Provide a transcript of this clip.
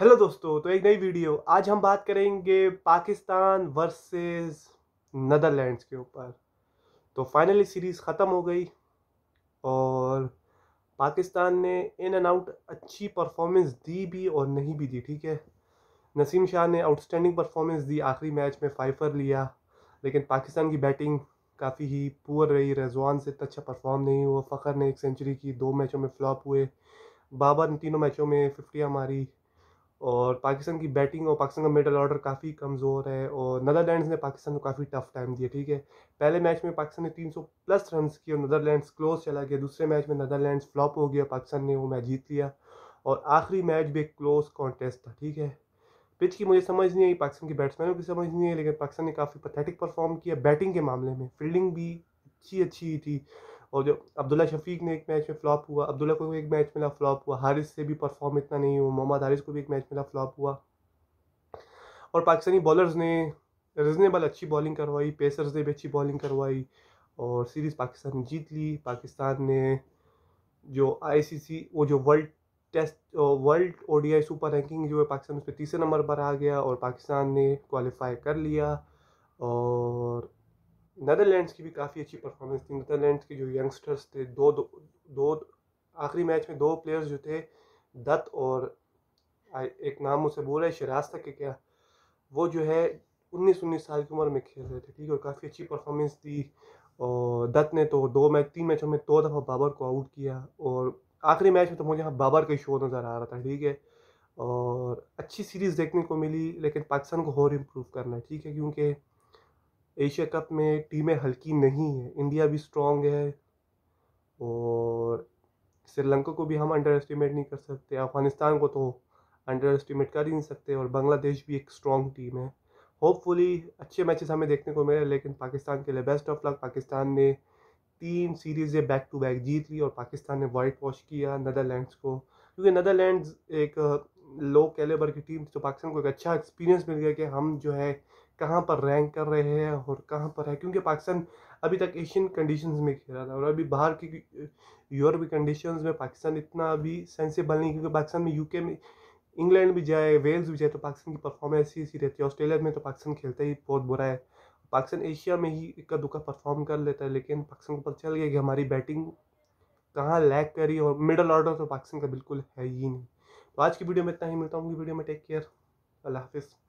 hello दोस्तों तो एक नई वीडियो आज हम बात करेंगे पाकिस्तान वर्सेस नदरलैंड्स के ऊपर तो फाइनली सीरीज़ ख़त्म हो गई और पाकिस्तान ने इन एंड आउट अच्छी परफॉर्मेंस दी भी और नहीं भी दी ठीक है नसीम शाह ने आउटस्टैंडिंग परफॉर्मेंस दी आखिरी मैच में फाइफर लिया लेकिन पाकिस्तान की बैटिंग काफ़ी ही पुअर रही रजवान से इतना अच्छा परफॉर्म नहीं हुआ फ़खर ने एक सेंचुरी की दो मैचों में फ्लॉप हुए बाबर ने तीनों मैचों में फिफ्टियाँ मारी और पाकिस्तान की बैटिंग और पाकिस्तान का मिडल ऑर्डर काफ़ी कमज़ोर है और नदरलैंड्स ने पाकिस्तान को काफ़ी टफ टाइम दिया ठीक है पहले मैच में पाकिस्तान ने 300 प्लस रन किए और नदरलैंड्स क्लोज चला गया दूसरे मैच में नदरलैंड्स फ्लॉप हो गया पाकिस्तान ने वो मैच जीत लिया और आखिरी मैच भी एक क्लोज कॉन्टेस्ट था ठीक है पिच की मुझे समझ नहीं आई पाकिस्तान के बैट्समैनों की समझ नहीं आई लेकिन पाकिस्तान ने काफ़ी पथेटिक परफॉर्म किया बैटिंग के मामले में फील्डिंग भी अच्छी अच्छी थी और जो अब्दुल्ला शफीक ने एक मैच में फ्लॉप हुआ अब्दुल्ला को भी एक मैच मिला फ्लॉप हुआ हारिस से भी परफॉर्म इतना नहीं हुआ मोहम्मद हारिस को भी एक मैच मिला फ्लॉप हुआ और पाकिस्तानी बॉलर्स ने रिजनेबल अच्छी बॉलिंग करवाई पेसर्स ने भी अच्छी बॉलिंग करवाई और सीरीज़ पाकिस्तान ने जीत ली पाकिस्तान ने जो आईसीसी वो जो world test world ODI super ranking जो है पाकिस्तान उस पर तीसरे नंबर पर आ गया और पाकिस्तान ने क्वालिफाई कर लिया और नदरलैंड्स की भी काफ़ी अच्छी परफॉर्मेंस थी नदरलैंड्स के जो यंगस्टर्स थे दो दो, दो आखिरी मैच में दो प्लेयर्स जो थे दत्त और एक नाम उसे बोल रहे शराज तक के क्या वो जो है उन्नीस उन्नीस साल की उम्र में खेल रहे थे ठीक है और काफ़ी अच्छी परफॉर्मेंस दी और दत्त ने तो दो मैच तीन मैचों में दो दफ़ा बाबर को आउट किया और आखिरी मैच में तो मुझे यहाँ बाबर का शो नज़र आ रहा था ठीक है और अच्छी सीरीज़ देखने को मिली लेकिन पाकिस्तान को और इम्प्रूव करना है ठीक है क्योंकि एशिया कप में टीमें हल्की नहीं है इंडिया भी स्ट्रॉन्ग है और श्रीलंका को भी हम अंडर एस्टिमेट नहीं कर सकते अफ़गानिस्तान को तो अंडर एस्टिमेट कर ही नहीं सकते और बांग्लादेश भी एक स्ट्रॉन्ग टीम है होपफुली अच्छे मैचेस हमें देखने को मिले लेकिन पाकिस्तान के लिए बेस्ट ऑफ लक पाकिस्तान ने तीन सीरीज़ें बैक टू बैक जीत ली और पाकिस्तान ने वाइट वॉश किया नदरलैंड्स को क्योंकि नदरलैंड्स एक लो uh, कैलेबर की टीम थी तो पाकिस्तान को एक अच्छा एक्सपीरियंस मिल गया कि हम जो है कहाँ पर रैंक कर रहे हैं और कहाँ पर है क्योंकि पाकिस्तान अभी तक एशियन कंडीशंस में खेल रहा था और अभी बाहर की यूरोपी कंडीशंस में पाकिस्तान इतना अभी सेंसेबल नहीं क्योंकि पाकिस्तान में यूके में इंग्लैंड भी जाए वेल्स भी जाए तो पाकिस्तान की परफॉर्मेंस ऐसी ऐसी रहती है ऑस्ट्रेलिया में तो पाकिस्तान खेलता ही बहुत बुरा है पाकिस्तान एशिया में ही इक्का दुक्का परफॉर्म कर लेता है लेकिन पाकिस्तान को पता चल गया कि हमारी बैटिंग कहाँ लैक करी और मिडल ऑर्डर तो पाकिस्तान का बिल्कुल है ही नहीं तो आज की वीडियो में इतना ही मिलता हूँ वीडियो में टेक केयर अल्लाह हाफिज़